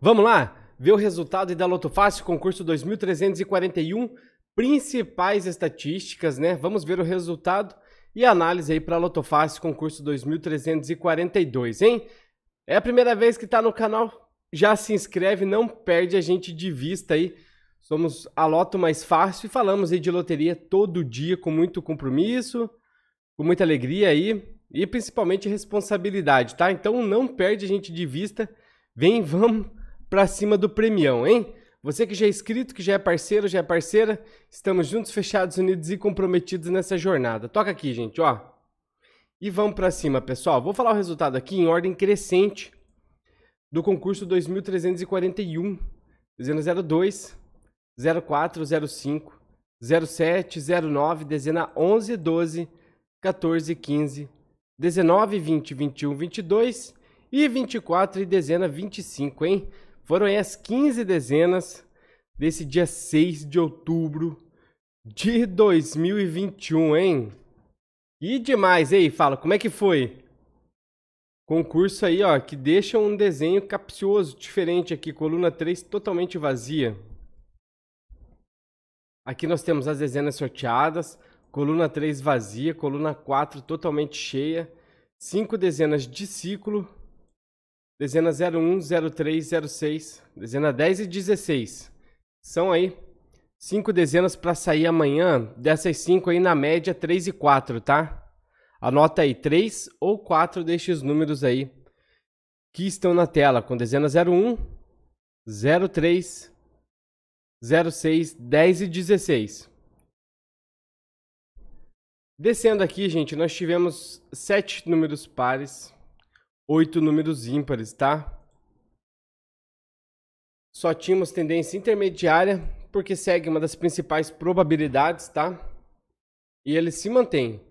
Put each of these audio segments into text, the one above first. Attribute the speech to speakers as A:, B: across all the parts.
A: Vamos lá? Ver o resultado da Loto Fácil, concurso 2341, principais estatísticas, né? Vamos ver o resultado e análise aí para a Loto Fácil, concurso 2342, hein? É a primeira vez que está no canal, já se inscreve, não perde a gente de vista aí. Somos a Loto Mais Fácil e falamos aí de loteria todo dia com muito compromisso, com muita alegria aí e principalmente responsabilidade, tá? Então não perde a gente de vista Vem, vamos pra cima do premião, hein? Você que já é inscrito, que já é parceiro, já é parceira, estamos juntos, fechados, unidos e comprometidos nessa jornada. Toca aqui, gente, ó. E vamos para cima, pessoal. Vou falar o resultado aqui em ordem crescente do concurso 2341, 02, 04, 05, 07, 09, dezena 11, 12, 14, 15, 19, 20, 21, 22 e 24 e dezena 25, hein? Foram aí as 15 dezenas desse dia 6 de outubro de 2021, hein? E demais, hein? fala, como é que foi? Concurso aí, ó, que deixa um desenho capcioso, diferente aqui, coluna 3 totalmente vazia. Aqui nós temos as dezenas sorteadas, coluna 3 vazia, coluna 4 totalmente cheia, 5 dezenas de ciclo, dezena 01, 03, 06, dezena 10 e 16. São aí cinco dezenas para sair amanhã. Dessas cinco aí, na média, 3 e 4, tá? Anota aí três ou quatro destes números aí que estão na tela, com dezena 01, 03, 06, 10 e 16. Descendo aqui, gente, nós tivemos sete números pares oito números ímpares, tá? Só tínhamos tendência intermediária, porque segue uma das principais probabilidades, tá? E ele se mantém.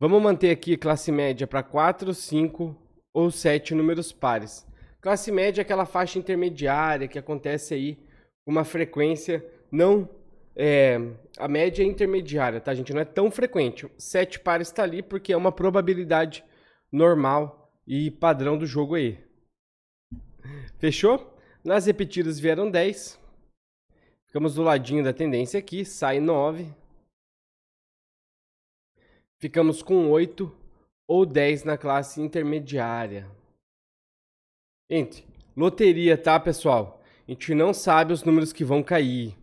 A: Vamos manter aqui classe média para 4, 5 ou 7 números pares. Classe média é aquela faixa intermediária que acontece aí com uma frequência não... É, a média é intermediária, tá gente? Não é tão frequente. 7 pares está ali porque é uma probabilidade normal e padrão do jogo aí. Fechou? Nas repetidas vieram 10. Ficamos do ladinho da tendência aqui, sai 9. Ficamos com 8 ou 10 na classe intermediária. Entre. Loteria, tá, pessoal? A gente não sabe os números que vão cair.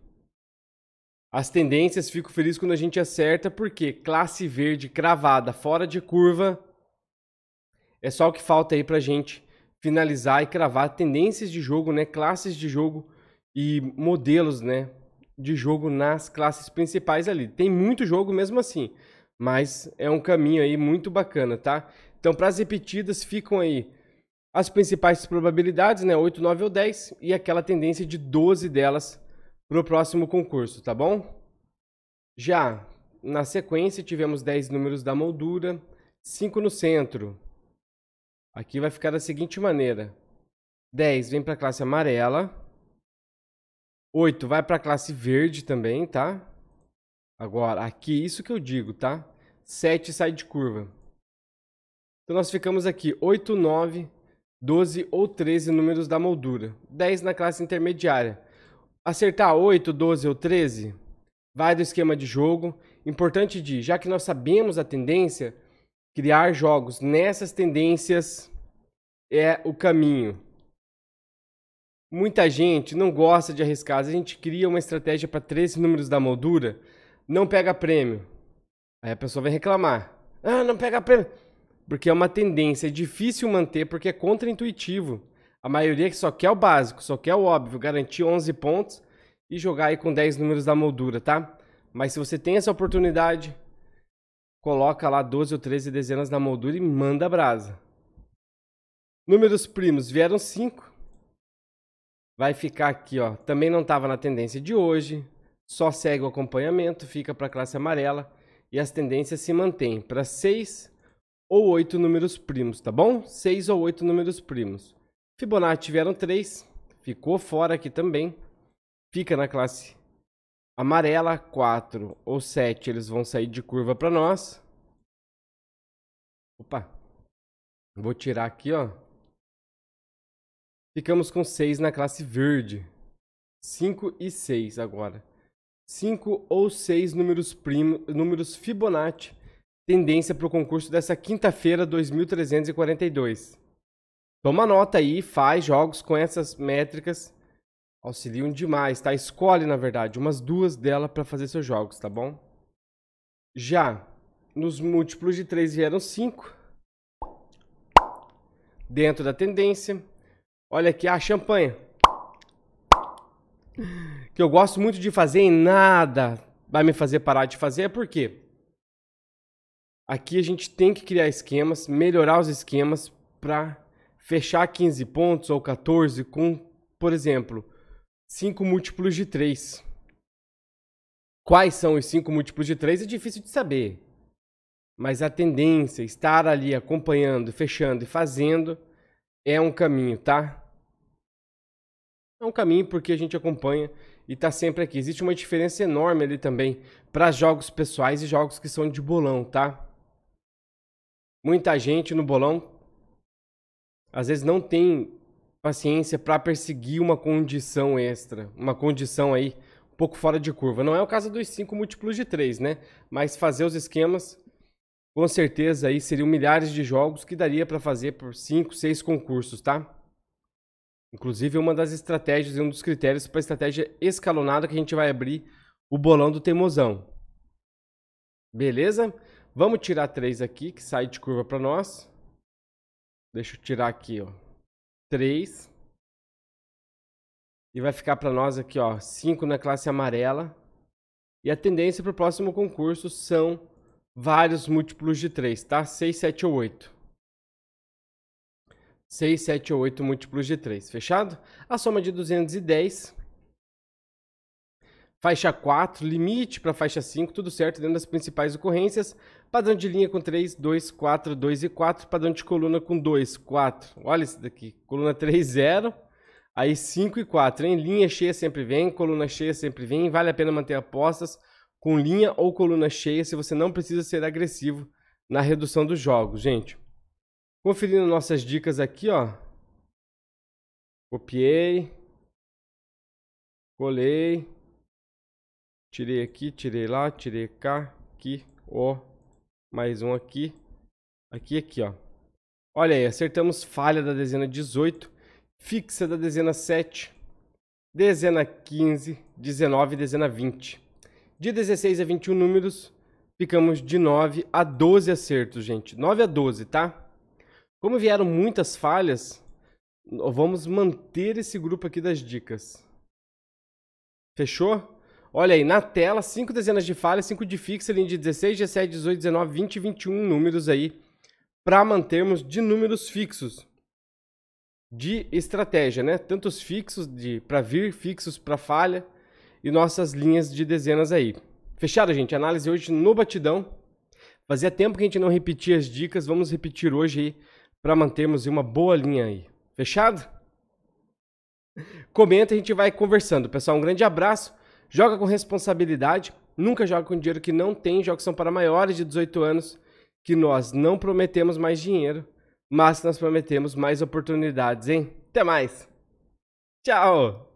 A: As tendências, fico feliz quando a gente acerta, porque classe verde cravada, fora de curva, é só o que falta aí pra gente finalizar e cravar tendências de jogo, né? Classes de jogo e modelos, né? De jogo nas classes principais ali. Tem muito jogo mesmo assim, mas é um caminho aí muito bacana, tá? Então, para as repetidas ficam aí as principais probabilidades, né? 8, 9 ou 10 e aquela tendência de 12 delas para o próximo concurso, tá bom? Já na sequência tivemos 10 números da moldura, 5 no centro, Aqui vai ficar da seguinte maneira. 10 vem para a classe amarela. 8 vai para a classe verde também, tá? Agora, aqui, isso que eu digo, tá? 7 sai de curva. Então, nós ficamos aqui 8, 9, 12 ou 13 números da moldura. 10 na classe intermediária. Acertar 8, 12 ou 13 vai do esquema de jogo. Importante de, já que nós sabemos a tendência, Criar jogos nessas tendências é o caminho. Muita gente não gosta de arriscar. A gente cria uma estratégia para 13 números da moldura, não pega prêmio. Aí a pessoa vai reclamar. Ah, não pega prêmio. Porque é uma tendência, é difícil manter porque é contraintuitivo. A maioria que só quer o básico, só quer o óbvio, garantir 11 pontos e jogar aí com 10 números da moldura, tá? Mas se você tem essa oportunidade, coloca lá 12 ou 13 dezenas na moldura e manda a brasa. Números primos vieram 5. Vai ficar aqui, ó. Também não estava na tendência de hoje. Só segue o acompanhamento, fica para a classe amarela e as tendências se mantêm para 6 ou 8 números primos, tá bom? 6 ou 8 números primos. Fibonacci vieram 3, ficou fora aqui também. Fica na classe amarela, 4 ou 7, eles vão sair de curva para nós. Opa. Vou tirar aqui, ó. Ficamos com 6 na classe verde. 5 e 6 agora. 5 ou 6 números números Fibonacci. Tendência para o concurso dessa quinta-feira, 2342. Toma nota aí, faz jogos com essas métricas auxiliam demais, tá? Escolhe, na verdade, umas duas dela para fazer seus jogos, tá bom? Já nos múltiplos de 3 vieram 5. Dentro da tendência. Olha aqui a ah, champanhe. Que eu gosto muito de fazer e nada vai me fazer parar de fazer, é porque aqui a gente tem que criar esquemas, melhorar os esquemas para fechar 15 pontos ou 14 com, por exemplo, cinco múltiplos de 3. Quais são os cinco múltiplos de 3 é difícil de saber. Mas a tendência, estar ali acompanhando, fechando e fazendo, é um caminho, tá? É um caminho porque a gente acompanha e está sempre aqui. Existe uma diferença enorme ali também para jogos pessoais e jogos que são de bolão, tá? Muita gente no bolão às vezes não tem paciência para perseguir uma condição extra, uma condição aí um pouco fora de curva. Não é o caso dos 5 múltiplos de 3, né? Mas fazer os esquemas, com certeza aí seriam milhares de jogos que daria para fazer por 5, 6 concursos, tá? Inclusive, uma das estratégias e um dos critérios para estratégia escalonada que a gente vai abrir o bolão do teimosão. Beleza? Vamos tirar 3 aqui, que sai de curva para nós. Deixa eu tirar aqui, ó. 3. E vai ficar para nós aqui, ó, 5 na classe amarela. E a tendência para o próximo concurso são vários múltiplos de 3, tá? 6, 7 ou 8. 6, 7 ou 8 múltiplos de 3, fechado? A soma de 210. Faixa 4, limite para faixa 5, tudo certo dentro das principais ocorrências. Padrão de linha com 3, 2, 4, 2 e 4. Padrão de coluna com 2, 4. Olha isso daqui. Coluna 3, 0. Aí 5 e 4. Em linha cheia sempre vem, coluna cheia sempre vem. Vale a pena manter apostas com linha ou coluna cheia se você não precisa ser agressivo na redução dos jogos, gente. Conferindo nossas dicas aqui, ó. Copiei. Colei. Tirei aqui, tirei lá, tirei cá, aqui, ó. Mais um aqui. Aqui aqui, ó. Olha aí, acertamos falha da dezena 18, fixa da dezena 7, dezena 15, 19 e dezena 20. De 16 a 21 números, ficamos de 9 a 12 acertos, gente. 9 a 12, tá? Como vieram muitas falhas, vamos manter esse grupo aqui das dicas. Fechou? Olha aí, na tela, cinco dezenas de falhas, cinco de fixa, linha de 16, 17, 18, 19, 20, 21 números aí para mantermos de números fixos de estratégia, né? Tantos fixos de para vir, fixos para falha e nossas linhas de dezenas aí. Fechado, gente? Análise hoje no batidão. Fazia tempo que a gente não repetia as dicas, vamos repetir hoje aí para mantermos uma boa linha aí. Fechado? Comenta, a gente vai conversando. Pessoal, um grande abraço. Joga com responsabilidade, nunca joga com dinheiro que não tem, jogos são para maiores de 18 anos, que nós não prometemos mais dinheiro, mas nós prometemos mais oportunidades, hein? Até mais! Tchau!